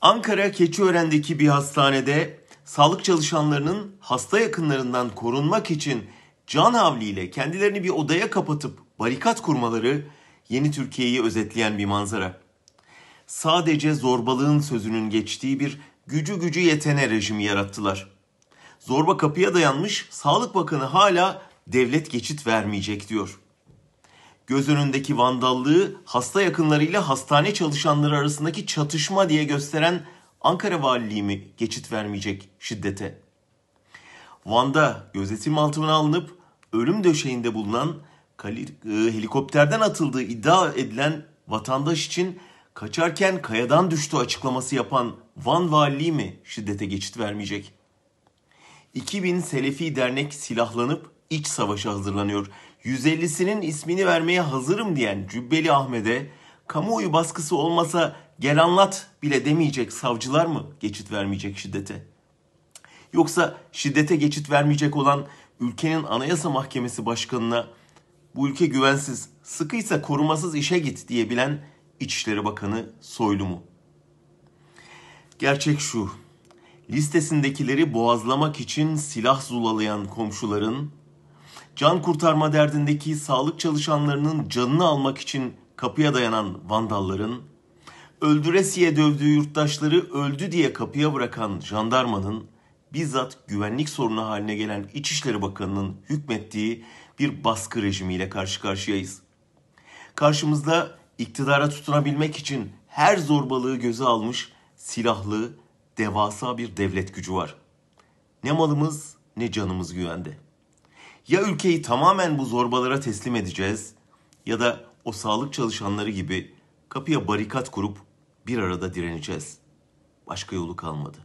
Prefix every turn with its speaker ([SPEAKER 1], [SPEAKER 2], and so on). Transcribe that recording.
[SPEAKER 1] Ankara Keçiören'deki bir hastanede sağlık çalışanlarının hasta yakınlarından korunmak için can havliyle kendilerini bir odaya kapatıp barikat kurmaları yeni Türkiye'yi özetleyen bir manzara. Sadece zorbalığın sözünün geçtiği bir gücü gücü yetene rejimi yarattılar. Zorba kapıya dayanmış, Sağlık Bakanı hala devlet geçit vermeyecek diyor göz önündeki vandallığı hasta yakınlarıyla hastane çalışanları arasındaki çatışma diye gösteren Ankara Valiliği mi geçit vermeyecek şiddete? Van'da gözetim altına alınıp ölüm döşeğinde bulunan e, helikopterden atıldığı iddia edilen vatandaş için kaçarken kayadan düştü açıklaması yapan Van Valiliği mi şiddete geçit vermeyecek? 2000 Selefi Dernek silahlanıp iç savaşa hazırlanıyor. 150'sinin ismini vermeye hazırım diyen Cübbeli Ahmet'e kamuoyu baskısı olmasa gel anlat bile demeyecek savcılar mı geçit vermeyecek şiddete? Yoksa şiddete geçit vermeyecek olan ülkenin Anayasa Mahkemesi Başkanı'na bu ülke güvensiz, sıkıysa korumasız işe git diyebilen İçişleri Bakanı Soylu mu? Gerçek şu, listesindekileri boğazlamak için silah zulalayan komşuların can kurtarma derdindeki sağlık çalışanlarının canını almak için kapıya dayanan vandalların, öldüresiye dövdüğü yurttaşları öldü diye kapıya bırakan jandarmanın, bizzat güvenlik sorunu haline gelen İçişleri Bakanı'nın hükmettiği bir baskı rejimiyle karşı karşıyayız. Karşımızda iktidara tutunabilmek için her zorbalığı göze almış silahlı, devasa bir devlet gücü var. Ne malımız ne canımız güvende.'' Ya ülkeyi tamamen bu zorbalara teslim edeceğiz ya da o sağlık çalışanları gibi kapıya barikat kurup bir arada direneceğiz. Başka yolu kalmadı.